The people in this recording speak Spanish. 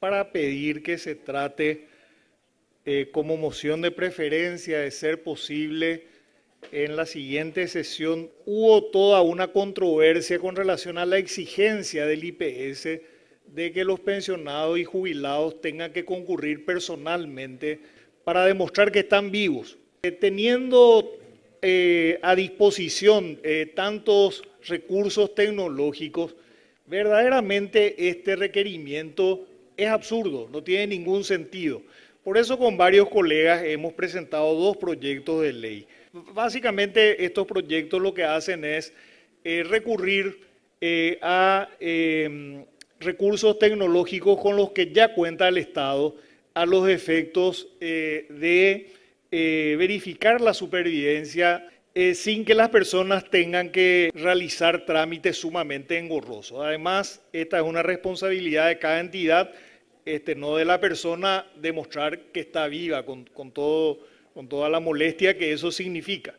para pedir que se trate eh, como moción de preferencia de ser posible en la siguiente sesión hubo toda una controversia con relación a la exigencia del IPS de que los pensionados y jubilados tengan que concurrir personalmente para demostrar que están vivos. Eh, teniendo eh, a disposición tantos recursos tecnológicos, verdaderamente este requerimiento es absurdo, no tiene ningún sentido. Por eso con varios colegas hemos presentado dos proyectos de ley. Básicamente estos proyectos lo que hacen es eh, recurrir eh, a em, recursos tecnológicos con los que ya cuenta el Estado a los efectos eh, de verificar la supervivencia sin que las personas tengan que realizar trámites sumamente engorrosos. Además, esta es una responsabilidad de cada entidad este, no de la persona demostrar que está viva con toda la molestia que eso significa.